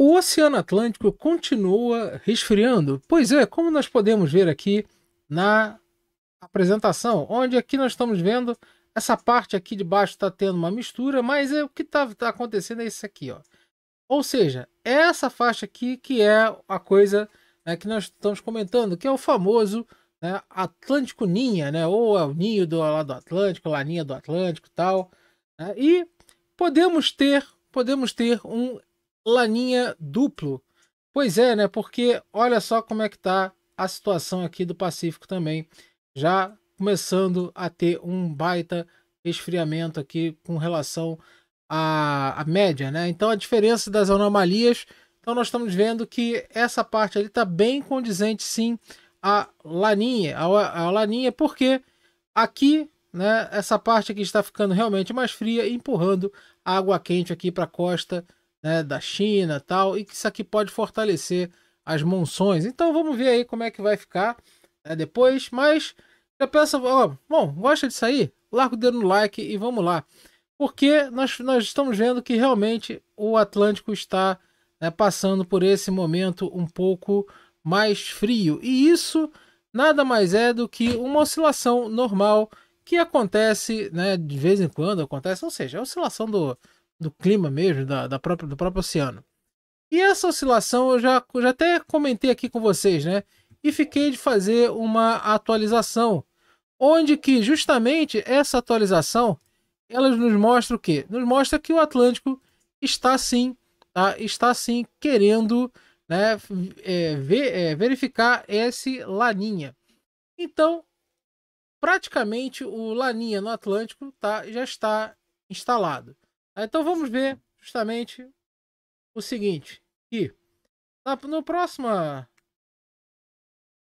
O Oceano Atlântico continua resfriando? Pois é, como nós podemos ver aqui na apresentação, onde aqui nós estamos vendo essa parte aqui de baixo está tendo uma mistura, mas é, o que está tá acontecendo é isso aqui, ó. Ou seja, é essa faixa aqui que é a coisa né, que nós estamos comentando, que é o famoso né, Atlântico Ninha, né? Ou é o ninho do, lá do Atlântico, laninha do Atlântico, tal. Né, e podemos ter, podemos ter um laninha duplo. Pois é, né? Porque olha só como é que tá a situação aqui do Pacífico também. Já começando a ter um baita esfriamento aqui com relação à, à média, né? Então a diferença das anomalias. Então nós estamos vendo que essa parte ali está bem condizente sim à laninha, a laninha, porque aqui né? Essa parte aqui está ficando realmente mais fria, empurrando a água quente aqui para a costa né, da China tal, e que isso aqui pode fortalecer as monções. Então vamos ver aí como é que vai ficar né, depois, mas já peço, ó, bom, gosta disso aí? Larga o dedo no like e vamos lá. Porque nós, nós estamos vendo que realmente o Atlântico está né, passando por esse momento um pouco mais frio. E isso nada mais é do que uma oscilação normal que acontece né, de vez em quando, acontece, ou seja, a oscilação do, do clima mesmo, da, da própria, do próprio oceano. E essa oscilação eu já, já até comentei aqui com vocês, né? E fiquei de fazer uma atualização, onde que justamente essa atualização elas nos mostra o quê? Nos mostra que o Atlântico está sim, tá? está sim querendo né, é, ver, é, verificar esse Laninha. Então, praticamente o Laninha no Atlântico tá, já está instalado. Ah, então vamos ver justamente o seguinte. Que no próximo.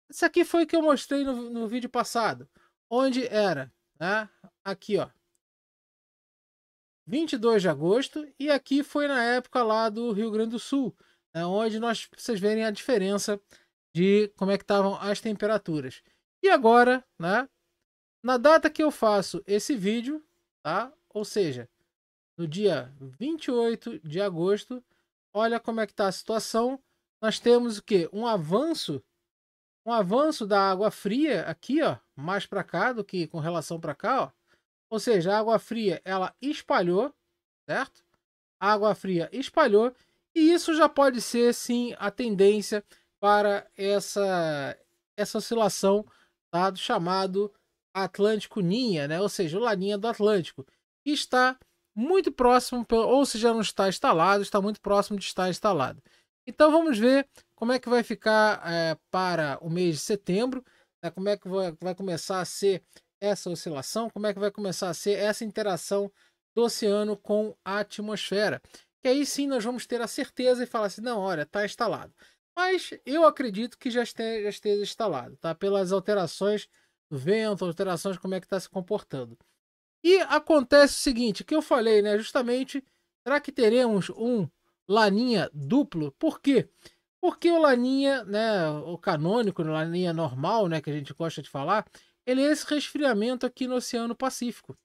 Isso aqui foi o que eu mostrei no, no vídeo passado. Onde era, né? Aqui, ó. 22 de agosto. E aqui foi na época lá do Rio Grande do Sul. Né? Onde nós, vocês verem a diferença de como é que estavam as temperaturas. E agora, né? Na data que eu faço esse vídeo, tá? Ou seja, no dia 28 de agosto. Olha como é que está a situação. Nós temos o que? Um avanço, um avanço da água fria aqui, ó, mais para cá do que com relação para cá, ó. Ou seja, a água fria ela espalhou, certo? A água fria espalhou e isso já pode ser sim a tendência para essa essa oscilação tá, do chamado Atlântico Ninha, né? Ou seja, o Laninha do Atlântico, que está muito próximo, ou se já não está instalado, está muito próximo de estar instalado. Então vamos ver como é que vai ficar é, para o mês de setembro, né? como é que vai, vai começar a ser essa oscilação, como é que vai começar a ser essa interação do oceano com a atmosfera. Que aí sim nós vamos ter a certeza e falar assim, não, olha, está instalado. Mas eu acredito que já esteja, já esteja instalado, tá? Pelas alterações do vento, alterações como é que está se comportando. E acontece o seguinte, que eu falei, né? Justamente, será que teremos um Laninha duplo? Por quê? Porque o Laninha, né, o canônico, o Laninha normal, né, que a gente gosta de falar, ele é esse resfriamento aqui no Oceano Pacífico.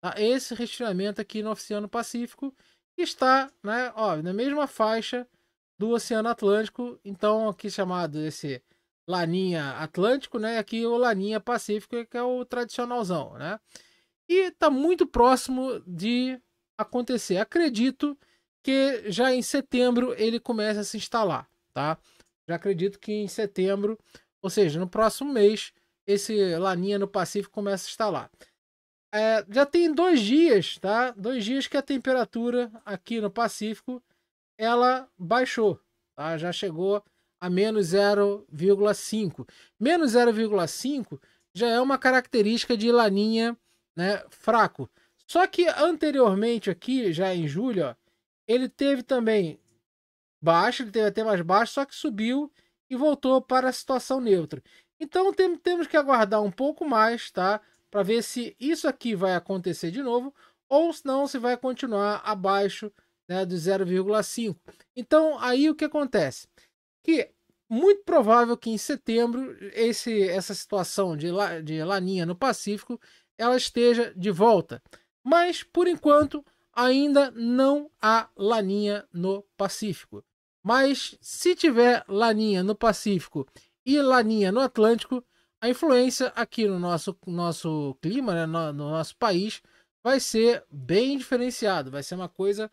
Tá? É esse resfriamento aqui no Oceano Pacífico está, né, ó, na mesma faixa do Oceano Atlântico, então aqui chamado esse Laninha Atlântico, né, aqui o Laninha Pacífico, que é o tradicionalzão, né? E está muito próximo de acontecer. Acredito que já em setembro ele comece a se instalar, tá? Já acredito que em setembro, ou seja, no próximo mês, esse Laninha no Pacífico começa a instalar. É, já tem dois dias, tá? Dois dias que a temperatura aqui no Pacífico ela baixou, tá? Já chegou a menos 0,5. Menos 0,5 já é uma característica de laninha né? Fraco. Só que anteriormente aqui, já em julho, ó, ele teve também baixo, ele teve até mais baixo, só que subiu e voltou para a situação neutra. Então tem, temos que aguardar um pouco mais, tá? Para ver se isso aqui vai acontecer de novo ou se não se vai continuar abaixo né, do 0,5. Então aí o que acontece? Que muito provável que em setembro esse, essa situação de, lá de laninha no Pacífico ela esteja de volta. Mas, por enquanto, ainda não há laninha no Pacífico. Mas se tiver laninha no Pacífico e laninha no Atlântico, a influência aqui no nosso, nosso clima, né, no, no nosso país, vai ser bem diferenciado. Vai ser uma coisa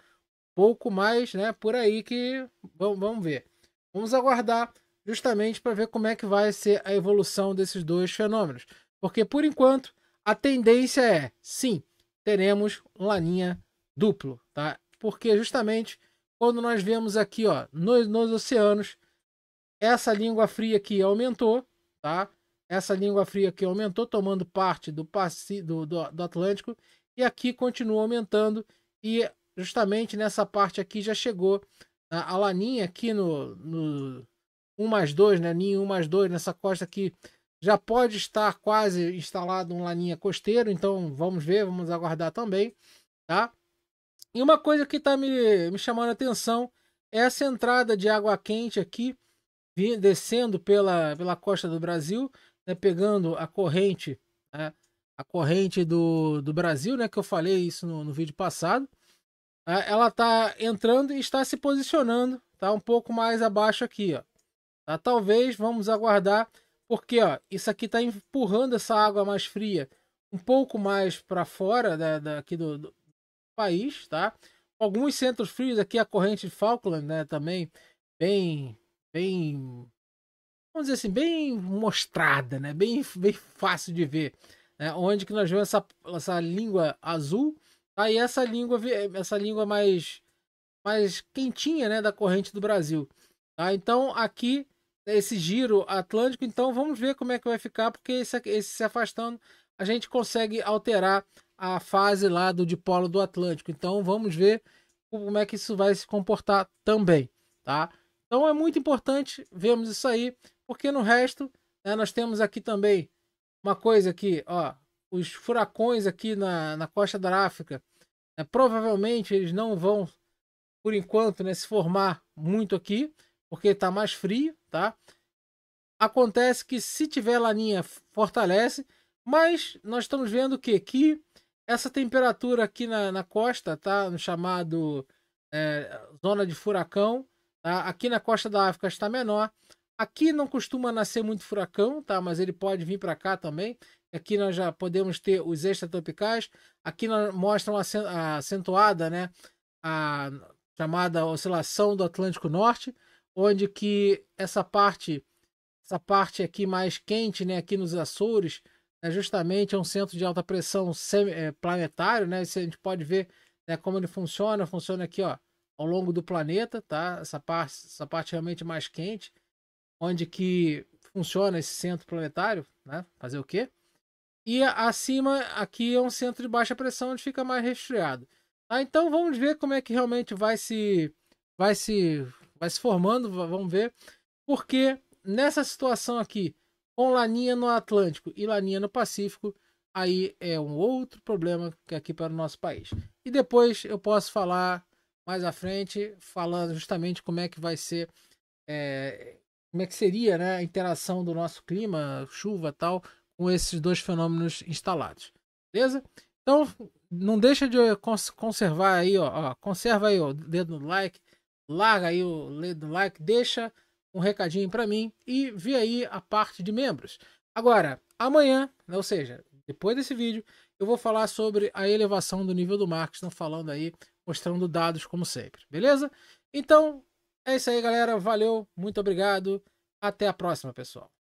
pouco mais, né, por aí que vamos, vamos ver. Vamos aguardar justamente para ver como é que vai ser a evolução desses dois fenômenos. Porque por enquanto a tendência é, sim, teremos um laninha duplo, tá? Porque justamente quando nós vemos aqui, ó, nos, nos oceanos, essa língua fria aqui aumentou, tá? Essa língua fria aqui aumentou, tomando parte do, do, do, do Atlântico, e aqui continua aumentando, e justamente nessa parte aqui já chegou a, a laninha aqui no, no 1 mais 2, né? Ninho 1 mais 2, nessa costa aqui já pode estar quase instalado um laninha costeiro, então vamos ver, vamos aguardar também, tá? E uma coisa que está me, me chamando a atenção é essa entrada de água quente aqui, descendo pela, pela costa do Brasil, né, pegando a corrente, né, a corrente do, do Brasil, né, que eu falei isso no, no vídeo passado. Né, tá? Ela está entrando e está se posicionando, tá um pouco mais abaixo aqui, ó. Tá? Talvez vamos aguardar porque ó, isso aqui está empurrando essa água mais fria um pouco mais para fora da, da, aqui do, do, país, tá? Alguns centros frios aqui a corrente de Falkland, né, também bem bem vamos dizer assim, bem mostrada, né? Bem bem fácil de ver, né? Onde que nós vemos essa, essa língua azul, tá? E essa língua essa língua mais mais quentinha, né, da corrente do Brasil. Tá? Então aqui é esse giro atlântico. Então vamos ver como é que vai ficar, porque esse, esse se afastando, a gente consegue alterar a fase lá do dipolo do Atlântico. Então vamos ver como é que isso vai se comportar também, tá? Então é muito importante vermos isso aí, porque no resto né, nós temos aqui também uma coisa aqui, ó, os furacões aqui na, na costa da África, né, provavelmente eles não vão, por enquanto, né, se formar muito aqui, porque está mais frio, tá? Acontece que se tiver laninha, fortalece, mas nós estamos vendo que, que essa temperatura aqui na, na costa, tá? No chamado é, zona de furacão, tá? Aqui na costa da África está menor. Aqui não costuma nascer muito furacão, tá? Mas ele pode vir para cá também. Aqui nós já podemos ter os extratropicais. Aqui nós mostram a acentuada, né? A chamada oscilação do Atlântico Norte onde que essa parte, essa parte aqui mais quente, né, aqui nos Açores, né, é justamente um centro de alta pressão eh, planetário, né? Isso a gente pode ver né, como ele funciona, funciona aqui, ó, ao longo do planeta, tá? Essa parte, essa parte realmente mais quente, onde que funciona esse centro planetário, né? Fazer o quê? E acima aqui é um centro de baixa pressão onde fica mais resfriado. Ah, então vamos ver como é que realmente vai se vai se vai se formando, vamos ver. Porque nessa situação aqui, com Laninha no Atlântico e Laninha no Pacífico, aí é um outro problema que é aqui para o nosso país. E depois eu posso falar mais à frente, falando justamente como é que vai ser, é, como é que seria né, a interação do nosso clima, chuva tal, com esses dois fenômenos instalados. Beleza? Então, não deixa de conservar aí, ó, ó conserva aí o dedo no like, larga aí o like, deixa um recadinho para mim e vê aí a parte de membros. Agora, amanhã, né, ou seja, depois desse vídeo, eu vou falar sobre a elevação do nível do marketing, falando aí, mostrando dados como sempre, beleza? Então, é isso aí, galera. Valeu, muito obrigado. Até a próxima, pessoal.